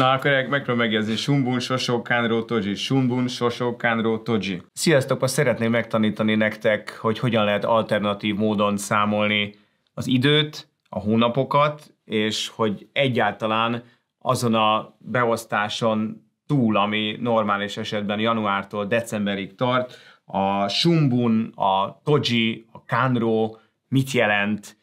Na, akkor megpróbálom megjegyezni. Sumbun kanro Toji. Sumbun kanro Toji. Sziasztok, azt szeretném megtanítani nektek, hogy hogyan lehet alternatív módon számolni az időt, a hónapokat, és hogy egyáltalán azon a beosztáson túl, ami normális esetben januártól decemberig tart, a Sumbun, a Toji, a Kanro mit jelent,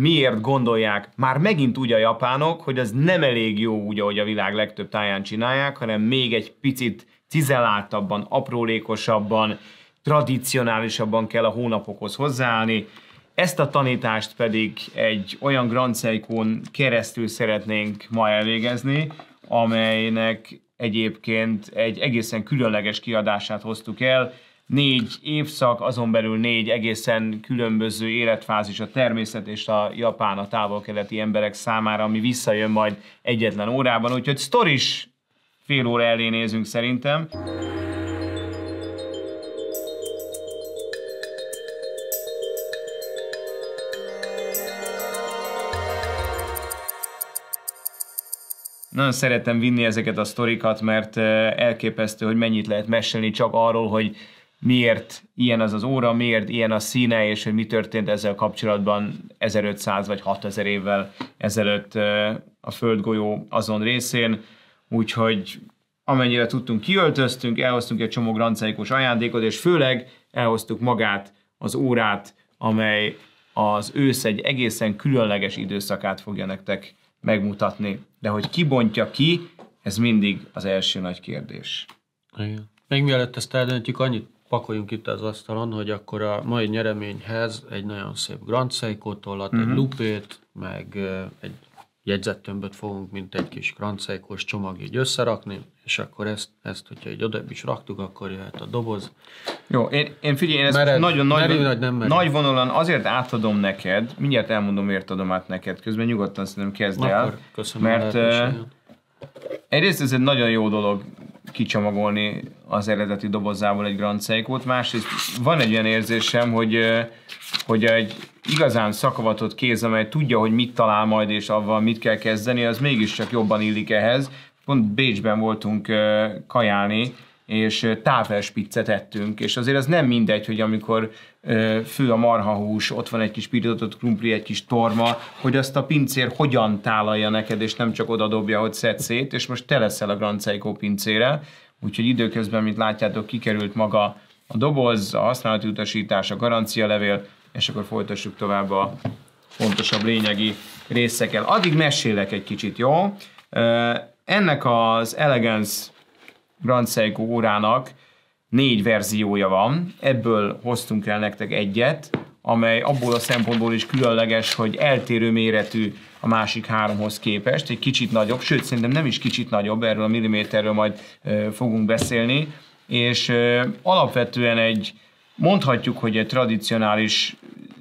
miért gondolják már megint úgy a japánok, hogy ez nem elég jó úgy, ahogy a világ legtöbb táján csinálják, hanem még egy picit cizeláltabban, aprólékosabban, tradicionálisabban kell a hónapokhoz hozzáállni. Ezt a tanítást pedig egy olyan Grand Seikon keresztül szeretnénk ma elvégezni, amelynek egyébként egy egészen különleges kiadását hoztuk el, négy évszak, azon belül négy egészen különböző életfázis a természet és a japán, a távol-keleti emberek számára, ami visszajön majd egyetlen órában, úgyhogy sztoris fél óra elé nézünk szerintem. Nagyon szeretem vinni ezeket a sztorikat, mert eh, elképesztő, hogy mennyit lehet mesélni csak arról, hogy miért ilyen az az óra, miért ilyen a színe, és hogy mi történt ezzel kapcsolatban 1500 vagy 6000 évvel ezelőtt a földgolyó azon részén, úgyhogy amennyire tudtunk, kiöltöztünk, elhoztunk egy csomó grancaikus ajándékot, és főleg elhoztuk magát, az órát, amely az ősz egy egészen különleges időszakát fogja nektek megmutatni. De hogy kibontja ki, ez mindig az első nagy kérdés. Igen. Még mielőtt ezt eldöntjük, annyit pakoljunk itt az asztalon, hogy akkor a mai nyereményhez egy nagyon szép Grand Seiko tollat, mm egy mhm. lupét, meg egy jegyzettömböt fogunk, mint egy kis Grand Seiko-s csomag így összerakni, és akkor ezt, ezt hogyha egy oda is raktuk, akkor jöhet a doboz. Jó, én, én figyelj, én ezt mered, nagyon nagy, mered, nagy, nem mered. nagy vonalan azért átadom neked, mindjárt elmondom, miért adom át neked, közben nyugodtan szerintem kezd el. Akkor köszönöm mert, a Egyrészt ez egy nagyon jó dolog, kicsomagolni az eredeti dobozából egy Grand Seiko-t. Másrészt van egy olyan érzésem, hogy, hogy egy igazán szakavatott kéz, amely tudja, hogy mit talál majd és avval mit kell kezdeni, az mégiscsak jobban illik ehhez. Pont Bécsben voltunk kajálni, és távelspiccet ettünk, és azért az nem mindegy, hogy amikor fő a marhahús, ott van egy kis pirított krumpli, egy kis torma, hogy azt a pincér hogyan tálalja neked, és nem csak oda dobja, hogy szed szét, és most te leszel a Grand Seiko pincére, úgyhogy időközben, mint látjátok, kikerült maga a doboz, a használati utasítás, a garancia levél és akkor folytassuk tovább a fontosabb lényegi részekkel. Addig mesélek egy kicsit, jó? Ennek az Elegance Grand Seiko órának négy verziója van, ebből hoztunk el nektek egyet, amely abból a szempontból is különleges, hogy eltérő méretű a másik háromhoz képest, egy kicsit nagyobb, sőt szerintem nem is kicsit nagyobb, erről a milliméterről majd e, fogunk beszélni, és e, alapvetően egy, mondhatjuk, hogy egy tradicionális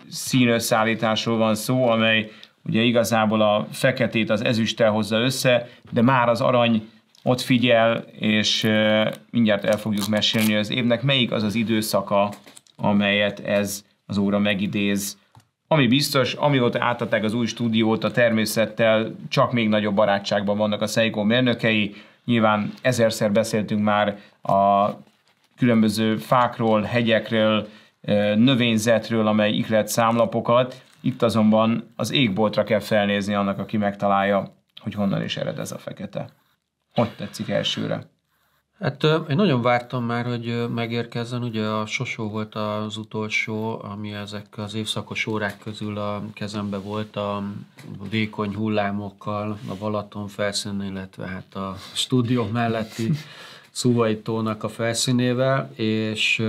színösszállításról van szó, amely ugye igazából a feketét az ezüsttel hozza össze, de már az arany ott figyel, és mindjárt el fogjuk mesélni, hogy az évnek melyik az az időszaka, amelyet ez az óra megidéz. Ami biztos, amióta átadták az új stúdiót a természettel, csak még nagyobb barátságban vannak a Seiko mérnökei. Nyilván ezerszer beszéltünk már a különböző fákról, hegyekről, növényzetről, amely iklet számlapokat. Itt azonban az égboltra kell felnézni annak, aki megtalálja, hogy honnan is ered ez a fekete hogy tetszik elsőre? Hát én nagyon vártam már, hogy megérkezzen. Ugye a Sosó volt az utolsó, ami ezek az évszakos órák közül a kezembe volt a vékony hullámokkal, a Balaton felszínén, illetve hát a stúdió melletti Szuvai tónak a felszínével, és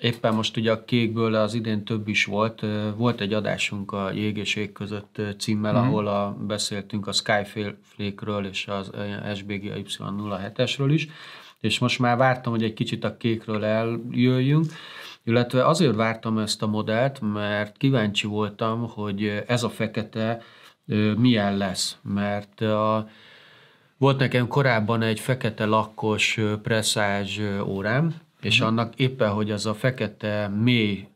Éppen most ugye a kékből az idén több is volt. Volt egy adásunk a Jég és Ég között címmel, mm-hmm. ahol a, beszéltünk a Skyflake-ről és az SBG Y07-esről is, és most már vártam, hogy egy kicsit a kékről eljöjjünk, illetve azért vártam ezt a modellt, mert kíváncsi voltam, hogy ez a fekete milyen lesz, mert a, volt nekem korábban egy fekete lakkos presszázs órám, és mhm. annak éppen, hogy az a fekete mély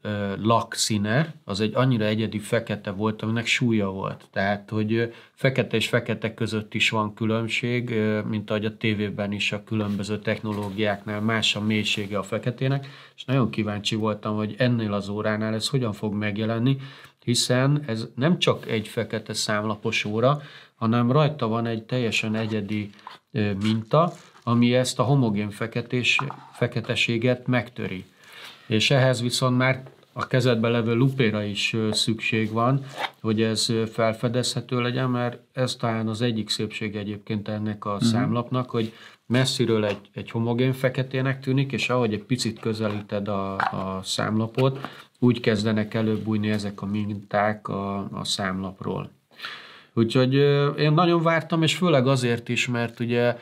színe, az egy annyira egyedi fekete volt, aminek súlya volt. Tehát, hogy fekete és fekete között is van különbség, mint ahogy a tévében is a különböző technológiáknál más a mélysége a feketének, és nagyon kíváncsi voltam, hogy ennél az óránál ez hogyan fog megjelenni, hiszen ez nem csak egy fekete számlapos óra, hanem rajta van egy teljesen egyedi minta, ami ezt a homogén feketés, feketeséget megtöri. És ehhez viszont már a kezedbe levő lupéra is szükség van, hogy ez felfedezhető legyen, mert ez talán az egyik szépség egyébként ennek a uh-huh. számlapnak, hogy messziről egy, egy homogén feketének tűnik, és ahogy egy picit közelíted a, a számlapot, úgy kezdenek előbújni ezek a minták a, a számlapról. Úgyhogy én nagyon vártam, és főleg azért is, mert ugye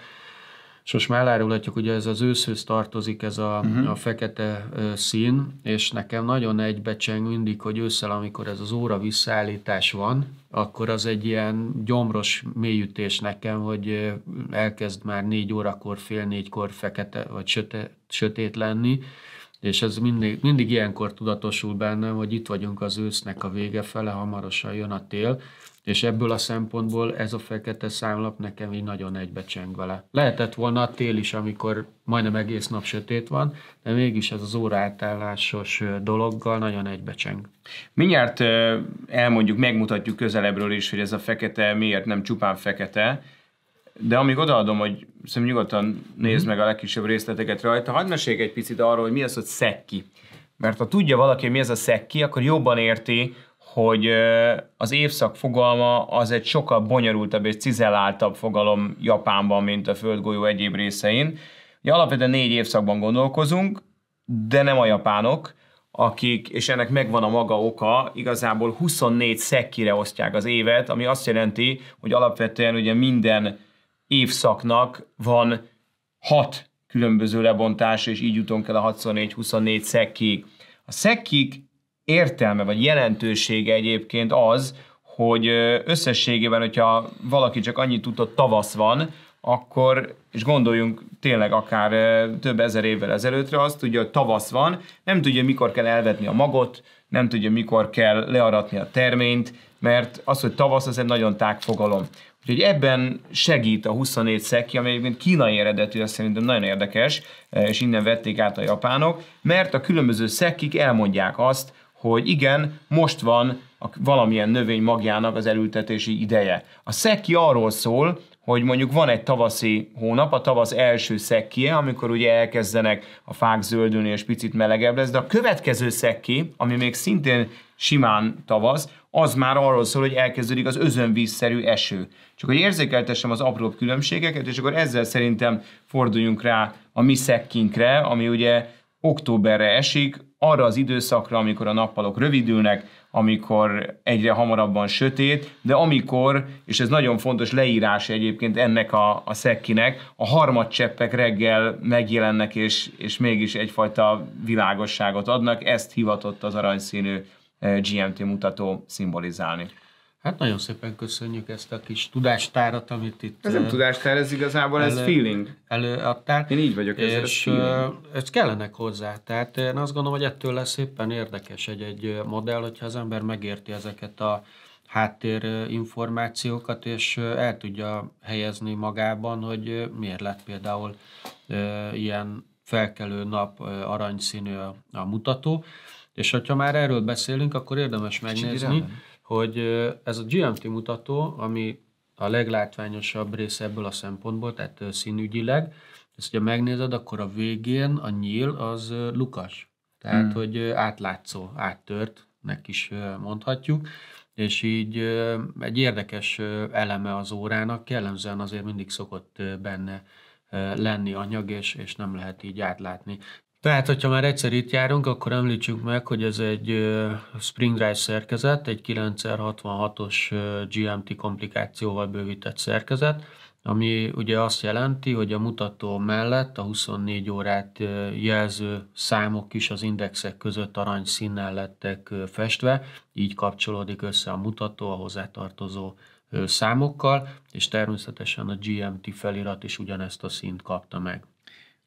és most már elárulhatjuk, ugye ez az őszhöz tartozik, ez a, uh-huh. a fekete szín, és nekem nagyon egybecseng mindig, hogy ősszel, amikor ez az óra visszaállítás van, akkor az egy ilyen gyomros mélyütés nekem, hogy elkezd már négy órakor, fél négykor fekete vagy sötét, sötét lenni, és ez mindig, mindig ilyenkor tudatosul bennem, hogy itt vagyunk az ősznek a vége fele, hamarosan jön a tél, és ebből a szempontból ez a fekete számlap nekem így nagyon egybecseng vele. Lehetett volna a tél is, amikor majdnem egész nap sötét van, de mégis ez az órátállásos dologgal nagyon egybecseng. Mindjárt elmondjuk, megmutatjuk közelebbről is, hogy ez a fekete miért nem csupán fekete, de amíg odaadom, hogy szerintem nyugodtan nézd meg a legkisebb részleteket rajta, hagyd meséljek egy picit arról, hogy mi az, hogy szekki. Mert ha tudja valaki, hogy mi ez a szekki, akkor jobban érti, hogy az évszak fogalma az egy sokkal bonyolultabb és cizeláltabb fogalom Japánban, mint a földgolyó egyéb részein. Ugye alapvetően négy évszakban gondolkozunk, de nem a japánok, akik, és ennek megvan a maga oka, igazából 24 szekkire osztják az évet, ami azt jelenti, hogy alapvetően ugye minden évszaknak van hat különböző lebontás és így jutunk el a 64-24 szekkig. A szekkik értelme vagy jelentősége egyébként az, hogy összességében, hogyha valaki csak annyit tudott, tavasz van, akkor, és gondoljunk tényleg akár több ezer évvel ezelőttre, azt tudja, hogy tavasz van, nem tudja, mikor kell elvetni a magot, nem tudja, mikor kell learatni a terményt, mert az, hogy tavasz, az egy nagyon tág fogalom. Úgyhogy ebben segít a 24 szeki, ami egyébként kínai eredetű, azt szerintem nagyon érdekes, eh, és innen vették át a japánok, mert a különböző szekkik elmondják azt, hogy igen, most van a valamilyen növény magjának az elültetési ideje. A szekki arról szól, hogy mondjuk van egy tavaszi hónap, a tavasz első szekkie, amikor ugye elkezdenek a fák zöldülni és picit melegebb lesz, de a következő szekki, ami még szintén simán tavasz, az már arról szól, hogy elkezdődik az özönvízszerű eső. Csak hogy érzékeltessem az apróbb különbségeket, és akkor ezzel szerintem forduljunk rá a mi szekkinkre, ami ugye októberre esik, arra az időszakra, amikor a nappalok rövidülnek, amikor egyre hamarabban sötét, de amikor, és ez nagyon fontos leírás egyébként ennek a, a szekkinek, a harmadcseppek reggel megjelennek, és, és mégis egyfajta világosságot adnak, ezt hivatott az aranyszínű GMT mutató szimbolizálni. Hát nagyon szépen köszönjük ezt a kis tudástárat, amit itt... Ez nem tudástár, ez igazából elő, ez feeling. Előadtál. Én így vagyok ezzel, és ez kellene kellenek hozzá. Tehát én azt gondolom, hogy ettől lesz éppen érdekes egy-egy modell, hogyha az ember megérti ezeket a háttér információkat, és el tudja helyezni magában, hogy miért lett például ilyen felkelő nap aranyszínű a mutató. És hogyha már erről beszélünk, akkor érdemes megnézni, hogy ez a GMT mutató, ami a leglátványosabb része ebből a szempontból, tehát színügyileg, ezt ugye megnézed, akkor a végén a nyíl az lukas. Tehát, hmm. hogy átlátszó, nek is mondhatjuk, és így egy érdekes eleme az órának, jellemzően azért mindig szokott benne lenni anyag, és, és nem lehet így átlátni. Tehát, hogyha már egyszer itt járunk, akkor említsük meg, hogy ez egy spring drive szerkezet, egy 966-os GMT komplikációval bővített szerkezet, ami ugye azt jelenti, hogy a mutató mellett a 24 órát jelző számok is az indexek között arany színnel lettek festve, így kapcsolódik össze a mutató a hozzátartozó számokkal, és természetesen a GMT felirat is ugyanezt a színt kapta meg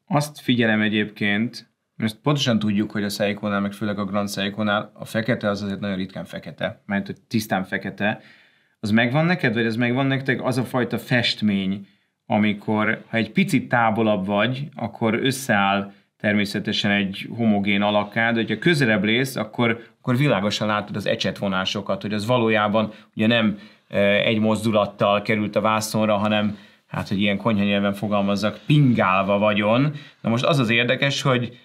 azt figyelem egyébként, most pontosan tudjuk, hogy a seiko meg főleg a Grand seiko a fekete az azért nagyon ritkán fekete, mert hogy tisztán fekete. Az megvan neked, vagy ez megvan nektek az a fajta festmény, amikor ha egy picit távolabb vagy, akkor összeáll természetesen egy homogén alakád, hogyha közelebb lész, akkor, akkor világosan látod az ecsetvonásokat, hogy az valójában ugye nem eh, egy mozdulattal került a vászonra, hanem hát hogy ilyen konyha nyelven fogalmazzak, pingálva vagyon. Na most az az érdekes, hogy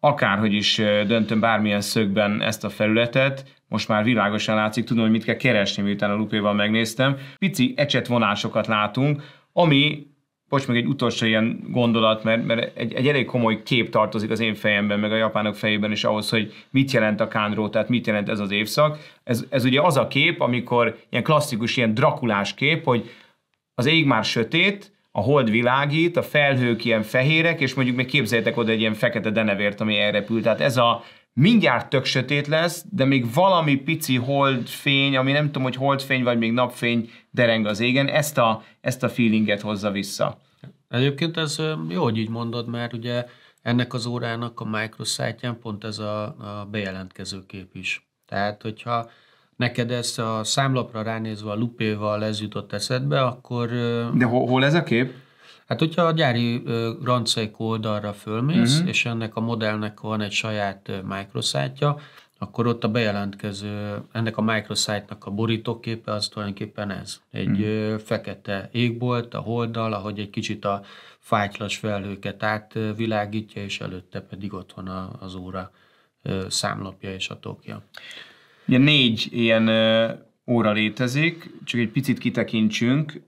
akárhogy is döntöm bármilyen szögben ezt a felületet, most már világosan látszik, tudom, hogy mit kell keresni, miután a lupéval megnéztem. Pici ecsetvonásokat vonásokat látunk, ami most meg egy utolsó ilyen gondolat, mert, mert egy, egy elég komoly kép tartozik az én fejemben, meg a japánok fejében is ahhoz, hogy mit jelent a kánró, tehát mit jelent ez az évszak. Ez, ez ugye az a kép, amikor ilyen klasszikus, ilyen drakulás kép, hogy az ég már sötét, a hold világít, a felhők ilyen fehérek, és mondjuk még képzeljétek oda egy ilyen fekete denevért, ami elrepül. Tehát ez a mindjárt tök sötét lesz, de még valami pici holdfény, ami nem tudom, hogy holdfény vagy még napfény dereng az égen, ezt a, ezt a feelinget hozza vissza. Egyébként ez jó, hogy így mondod, mert ugye ennek az órának a microsite pont ez a, a bejelentkező kép is. Tehát, hogyha neked ez a számlapra ránézve a lupéval ez jutott eszedbe, akkor... De hol, hol ez a kép? Hát, hogyha a gyári rancaik oldalra fölmész, uh-huh. és ennek a modellnek van egy saját microsite akkor ott a bejelentkező, ennek a microsite-nak a borítóképe az tulajdonképpen ez. Egy uh-huh. fekete égbolt, a holdal, ahogy egy kicsit a fátylas felhőket átvilágítja, és előtte pedig ott van az óra számlapja és a tokja. Ugye négy ilyen óra létezik, csak egy picit kitekintsünk,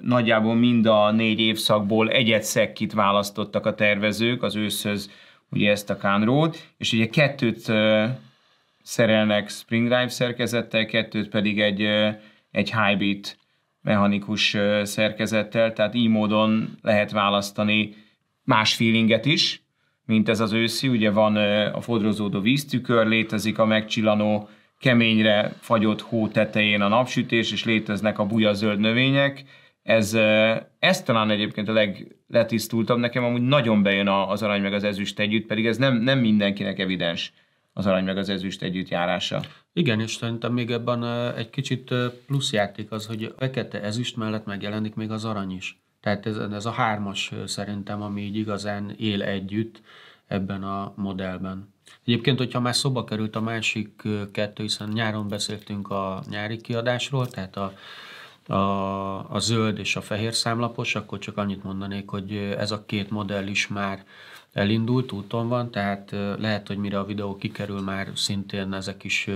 nagyjából mind a négy évszakból egyet szekkit választottak a tervezők, az őszhöz ugye ezt a kánrót, és ugye kettőt szerelnek Spring Drive szerkezettel, kettőt pedig egy, egy hybrid mechanikus szerkezettel, tehát így módon lehet választani más feelinget is, mint ez az őszi, ugye van a fodrozódó víztükör, létezik a megcsillanó keményre fagyott hó tetején a napsütés, és léteznek a buja zöld növények. Ez, ez talán egyébként a legletisztultabb. Nekem amúgy nagyon bejön az arany meg az ezüst együtt, pedig ez nem, nem mindenkinek evidens az arany meg az ezüst együtt járása. Igen, és szerintem még ebben egy kicsit plusz játék az, hogy a fekete ezüst mellett megjelenik még az arany is. Tehát ez, ez a hármas szerintem, ami így igazán él együtt ebben a modellben. Egyébként, hogyha már szoba került a másik kettő, hiszen nyáron beszéltünk a nyári kiadásról, tehát a, a, a zöld és a fehér számlapos, akkor csak annyit mondanék, hogy ez a két modell is már elindult, úton van, tehát lehet, hogy mire a videó kikerül, már szintén ezek is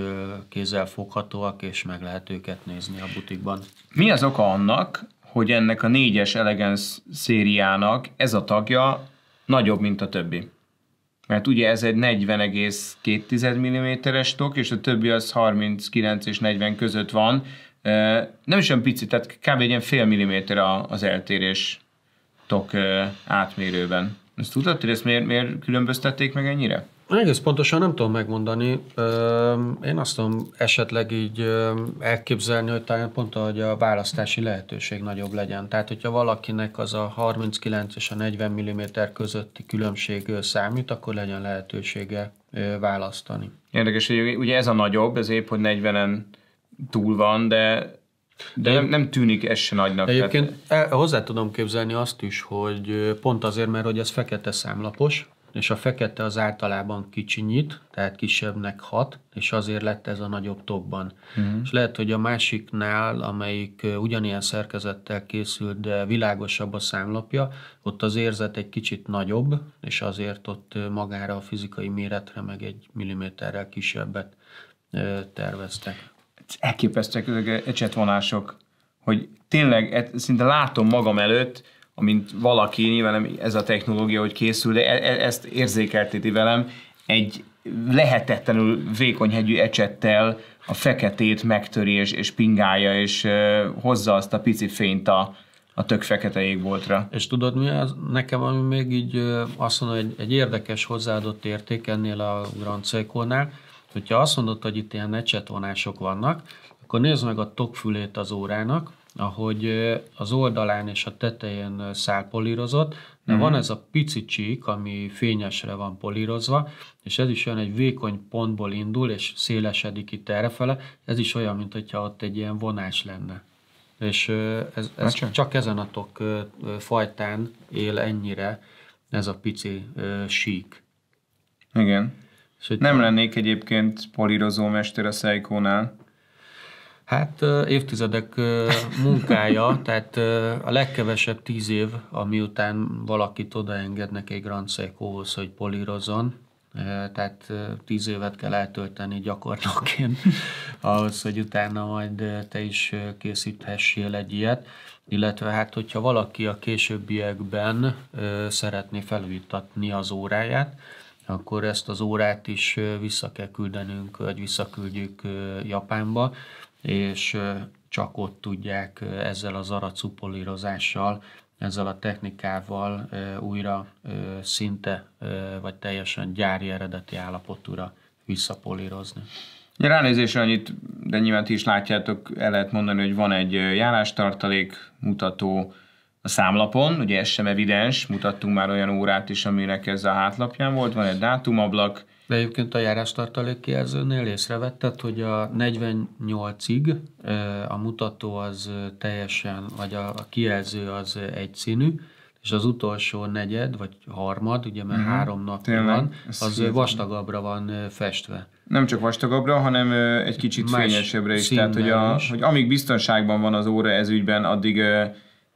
kézzel foghatóak, és meg lehet őket nézni a butikban. Mi az oka annak, hogy ennek a négyes Elegance szériának ez a tagja nagyobb, mint a többi? mert ugye ez egy 40,2 mm-es tok, és a többi az 39 és 40 között van. Nem is olyan pici, tehát kb. egy ilyen fél milliméter az eltérés tok átmérőben. Ezt tudod, hogy ezt miért, miért különböztették meg ennyire? Egész pontosan nem tudom megmondani. Én azt tudom esetleg így elképzelni, hogy talán pont hogy a választási lehetőség nagyobb legyen. Tehát, hogyha valakinek az a 39 és a 40 mm közötti különbség számít, akkor legyen lehetősége választani. Érdekes, hogy ugye ez a nagyobb, ez épp, hogy 40-en túl van, de de nem, nem tűnik ez se nagynak. egyébként tehát... hozzá tudom képzelni azt is, hogy pont azért, mert hogy ez fekete számlapos, és a fekete az általában kicsinyit, tehát kisebbnek hat, és azért lett ez a nagyobb tokban. Mm. És lehet, hogy a másiknál, amelyik ugyanilyen szerkezettel készült, de világosabb a számlapja, ott az érzet egy kicsit nagyobb, és azért ott magára a fizikai méretre meg egy milliméterrel kisebbet terveztek. Elképesztek ezek ecsetvonások, hogy tényleg szinte látom magam előtt, amint valaki, nyilván ez a technológia, hogy készül, de e, e- ezt érzékeltéti velem, egy lehetetlenül vékony hegyű ecsettel a feketét megtöri és, és pingálja, és e, hozza azt a pici fényt a, a tök fekete égboltra. És tudod mi az? Nekem ami még így azt mondom, egy, egy érdekes hozzáadott érték ennél a Grand Seiko-nál, hogyha azt mondod, hogy itt ilyen ecsetvonások vannak, akkor nézd meg a tokfülét az órának, ahogy az oldalán és a tetején szálpolírozott, de mm. van ez a pici csík, ami fényesre van polírozva, és ez is olyan egy vékony pontból indul, és szélesedik itt errefele, ez is olyan, mint hogyha ott egy ilyen vonás lenne. És ez, ez hát csak. csak ezen a tok fajtán él ennyire ez a pici sík. Igen. nem lennék egyébként polírozó mester a Seiko-nál, Hát évtizedek munkája, tehát a legkevesebb tíz év, amiután valakit odaengednek egy Grand Seiko-hoz, hogy polírozzon, tehát tíz évet kell eltölteni gyakornokként ahhoz, hogy utána majd te is készíthessél egy ilyet. Illetve hát, hogyha valaki a későbbiekben szeretné felújítatni az óráját, akkor ezt az órát is vissza kell küldenünk, vagy visszaküldjük Japánba és csak ott tudják ezzel az aracupolírozással, ezzel a technikával újra szinte vagy teljesen gyári eredeti állapotúra visszapolírozni. Ránézésre annyit, de nyilván ti is látjátok, el lehet mondani, hogy van egy járástartalék mutató a számlapon, ugye ez sem evidens, mutattunk már olyan órát is, aminek ez a hátlapján volt, van egy dátumablak, de egyébként a járástartalék kijelzőnél észrevetted, hogy a 48-ig a mutató az teljesen, vagy a, a kijelző az egyszínű, és az utolsó negyed, vagy harmad, ugye mert uh-huh. három nap van, az szépen. vastagabbra van festve. Nem csak vastagabbra, hanem egy kicsit Más fényesebbre is. Tehát, hogy, a, hogy amíg biztonságban van az óra ez ügyben, addig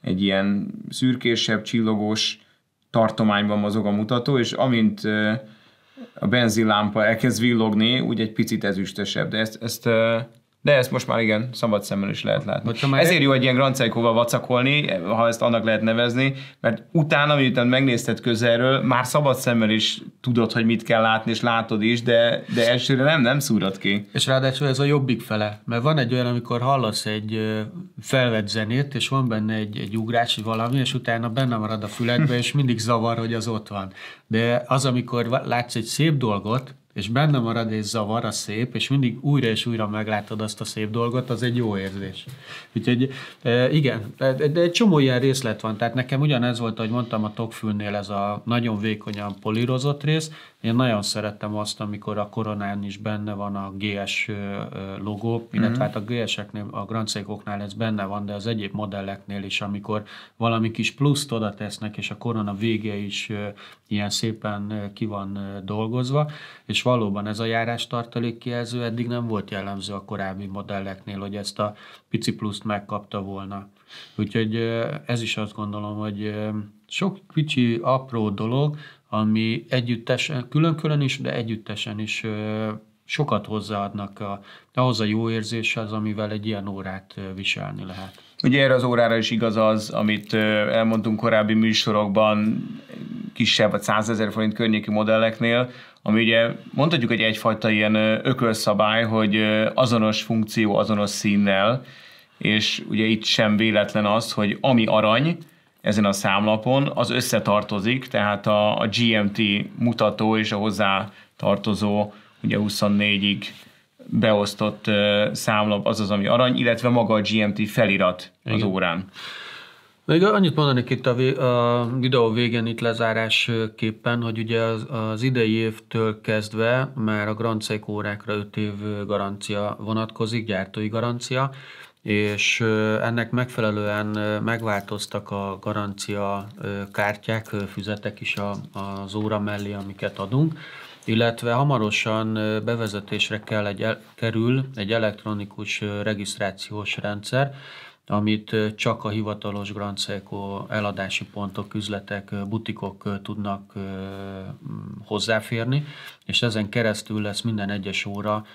egy ilyen szürkésebb, csillogós tartományban mozog a mutató, és amint a benzinlámpa elkezd villogni, úgy egy picit ezüstösebb, de ezt, ezt de ezt most már igen, szabad szemmel is lehet látni. Már Ezért jó egy ilyen Grand Seiko-val vacakolni, ha ezt annak lehet nevezni, mert utána, miután megnézted közelről, már szabad szemmel is tudod, hogy mit kell látni, és látod is, de, de elsőre nem, nem szúrod ki. És ráadásul ez a jobbik fele, mert van egy olyan, amikor hallasz egy felvett zenét, és van benne egy, egy ugrás, valami, és utána benne marad a füledbe, és mindig zavar, hogy az ott van. De az, amikor látsz egy szép dolgot, és benne marad és zavar a szép, és mindig újra és újra meglátod azt a szép dolgot, az egy jó érzés. Úgyhogy e, igen, de egy csomó ilyen részlet van, tehát nekem ugyanez volt, ahogy mondtam a tokfülnél ez a nagyon vékonyan polírozott rész, én nagyon szerettem azt, amikor a koronán is benne van a GS logó, illetve mm. hát a GS-eknél, a Grand Seiko-knál ez benne van, de az egyéb modelleknél is, amikor valami kis pluszt oda tesznek, és a korona vége is ilyen szépen ki van dolgozva, és valóban ez a járás tartalék kijelző eddig nem volt jellemző a korábbi modelleknél, hogy ezt a pici pluszt megkapta volna. Úgyhogy ez is azt gondolom, hogy sok kicsi, apró dolog, ami együttesen, külön-külön is, de együttesen is sokat hozzáadnak a, ahhoz a jó érzéshez, amivel egy ilyen órát viselni lehet. Ugye erre az órára is igaz az, amit elmondtunk korábbi műsorokban, kisebb vagy 100 ezer forint környéki modelleknél, ami ugye mondhatjuk, hogy egyfajta ilyen ökölszabály, hogy azonos funkció, azonos színnel, és ugye itt sem véletlen az, hogy ami arany, ezen a számlapon, az összetartozik, tehát a, a GMT mutató és a hozzá tartozó ugye 24-ig beosztott számlap az az, ami arany, illetve maga a GMT felirat Igen. az órán. Még annyit mondanék itt a, a videó végén itt lezárásképpen, hogy ugye az, az idei évtől kezdve már a Grand seiko órákra 5 év garancia vonatkozik, gyártói garancia, és ennek megfelelően megváltoztak a garancia kártyák, füzetek is az óra mellé, amiket adunk, illetve hamarosan bevezetésre kell egy, kerül egy elektronikus regisztrációs rendszer, amit csak a hivatalos Grand Seiko eladási pontok, üzletek, butikok tudnak hozzáférni, és ezen keresztül lesz minden egyes óra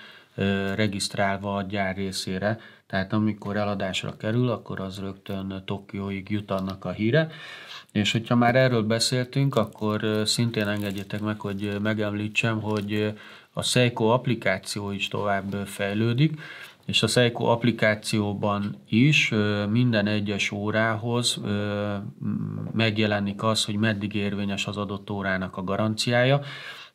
regisztrálva a gyár részére, tehát amikor eladásra kerül, akkor az rögtön Tokióig jut annak a híre. És hogyha már erről beszéltünk, akkor szintén engedjétek meg, hogy megemlítsem, hogy a Seiko applikáció is tovább fejlődik, és a Seiko applikációban is minden egyes órához megjelenik az, hogy meddig érvényes az adott órának a garanciája,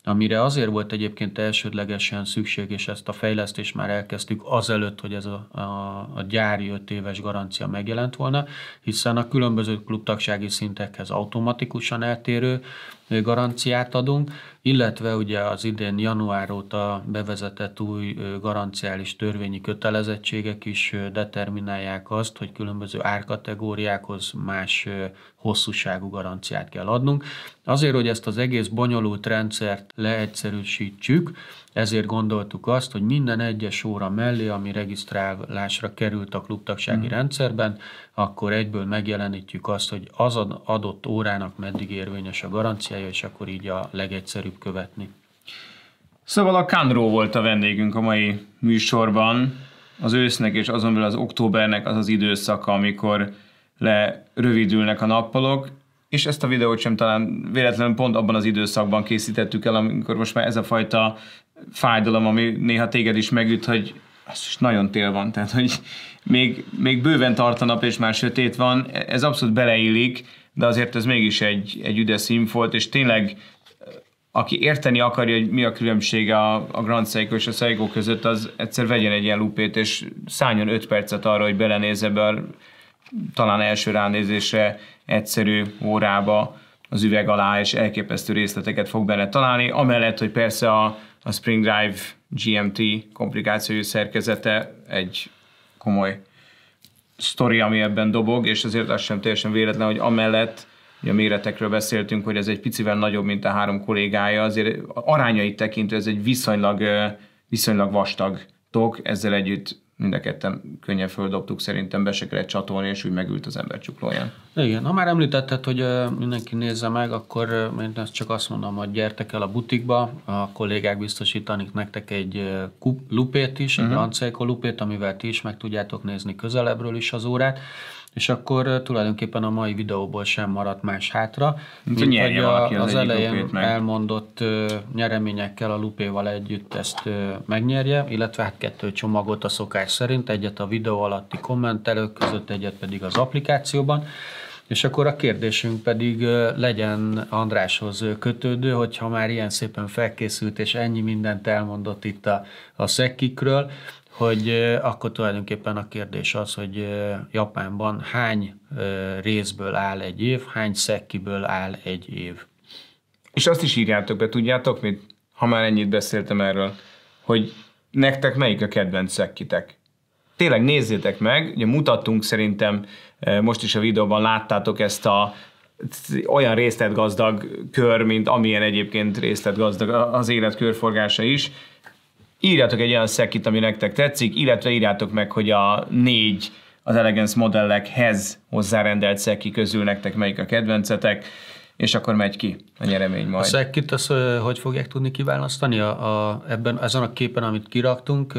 amire azért volt egyébként elsődlegesen szükség, és ezt a fejlesztést már elkezdtük azelőtt, hogy ez a, a, a gyári 5 éves garancia megjelent volna, hiszen a különböző klubtagsági szintekhez automatikusan eltérő garanciát adunk, illetve ugye az idén január óta bevezetett új garanciális törvényi kötelezettségek is determinálják azt, hogy különböző árkategóriákhoz más hosszúságú garanciát kell adnunk. Azért, hogy ezt az egész bonyolult rendszert leegyszerűsítsük, ezért gondoltuk azt, hogy minden egyes óra mellé, ami regisztrálásra került a klubtagsági hmm. rendszerben, akkor egyből megjelenítjük azt, hogy az adott órának meddig érvényes a garanciája, és akkor így a legegyszerűbb követni. Szóval a Kandró volt a vendégünk a mai műsorban. Az ősznek és azon belül az októbernek az az időszaka, amikor le rövidülnek a nappalok, és ezt a videót sem talán véletlenül pont abban az időszakban készítettük el, amikor most már ez a fajta fájdalom, ami néha téged is megüt, hogy is nagyon tél van, tehát hogy még, még bőven tart a nap, és már sötét van, ez abszolút beleillik, de azért ez mégis egy, egy üde színfolt, és tényleg aki érteni akarja, hogy mi a különbség a, a Grand Seiko és a Seiko között, az egyszer vegyen egy ilyen lupét, és szálljon 5 percet arra, hogy belenézze be a talán első ránézésre egyszerű órába az üveg alá, és elképesztő részleteket fog benne találni, amellett, hogy persze a, a Spring Drive GMT komplikációi szerkezete egy komoly sztori, ami ebben dobog, és azért az sem teljesen véletlen, hogy amellett hogy a méretekről beszéltünk, hogy ez egy picivel nagyobb, mint a három kollégája, azért arányait tekintve ez egy viszonylag, viszonylag vastag tok, ezzel együtt mind a ketten könnyen földobtuk, szerintem be se kellett csatolni, és úgy megült az ember csuklóján. Igen, ha már említetted, hogy mindenki nézze meg, akkor én ezt csak azt mondom, hogy gyertek el a butikba, a kollégák biztosítanak nektek egy lupét is, egy uh-huh. lupét, amivel ti is meg tudjátok nézni közelebbről is az órát, és akkor tulajdonképpen a mai videóból sem maradt más hátra, mint, mint hogy a, az, az elején elmondott nyereményekkel a lupéval együtt ezt megnyerje, illetve hát kettő csomagot a szokás szerint, egyet a videó alatti kommentelők között, egyet pedig az applikációban. És akkor a kérdésünk pedig legyen Andráshoz kötődő, hogyha már ilyen szépen felkészült és ennyi mindent elmondott itt a, a szekkikről, hogy akkor tulajdonképpen a kérdés az, hogy Japánban hány részből áll egy év, hány szekkiből áll egy év. És azt is írjátok be, tudjátok mit? Ha már ennyit beszéltem erről, hogy nektek melyik a kedvenc szekkitek? Tényleg nézzétek meg, ugye mutattunk szerintem, most is a videóban láttátok ezt a olyan részletgazdag kör, mint amilyen egyébként részletgazdag az élet körforgása is, írjátok egy olyan szekit, ami nektek tetszik, illetve írjátok meg, hogy a négy az Elegance modellekhez hozzárendelt szeki közül nektek melyik a kedvencetek, és akkor megy ki a nyeremény majd. A szekit, azt hogy fogják tudni kiválasztani? A, a, ebben, ezen a képen, amit kiraktunk,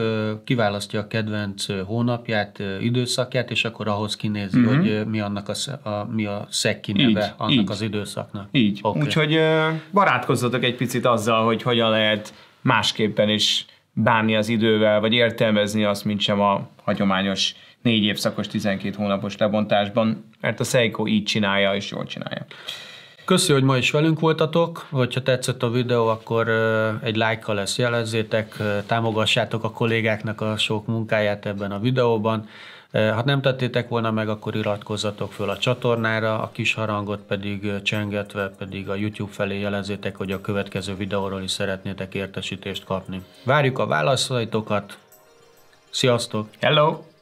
kiválasztja a kedvenc hónapját, időszakját, és akkor ahhoz kinézi, mm-hmm. hogy mi annak a, a, mi a szekki neve így, annak így. az időszaknak. Így. Okay. Úgyhogy barátkozzatok egy picit azzal, hogy hogyan lehet másképpen is bánni az idővel, vagy értelmezni azt, mint sem a hagyományos négy évszakos, 12 hónapos lebontásban, mert a Seiko így csinálja, és jól csinálja. Köszi, hogy ma is velünk voltatok. Hogyha tetszett a videó, akkor egy lájkkal lesz jelezzétek, támogassátok a kollégáknak a sok munkáját ebben a videóban. Ha hát nem tettétek volna meg, akkor iratkozzatok föl a csatornára, a kis harangot pedig csengetve pedig a YouTube felé jelezzétek, hogy a következő videóról is szeretnétek értesítést kapni. Várjuk a válaszaitokat, sziasztok! Hello!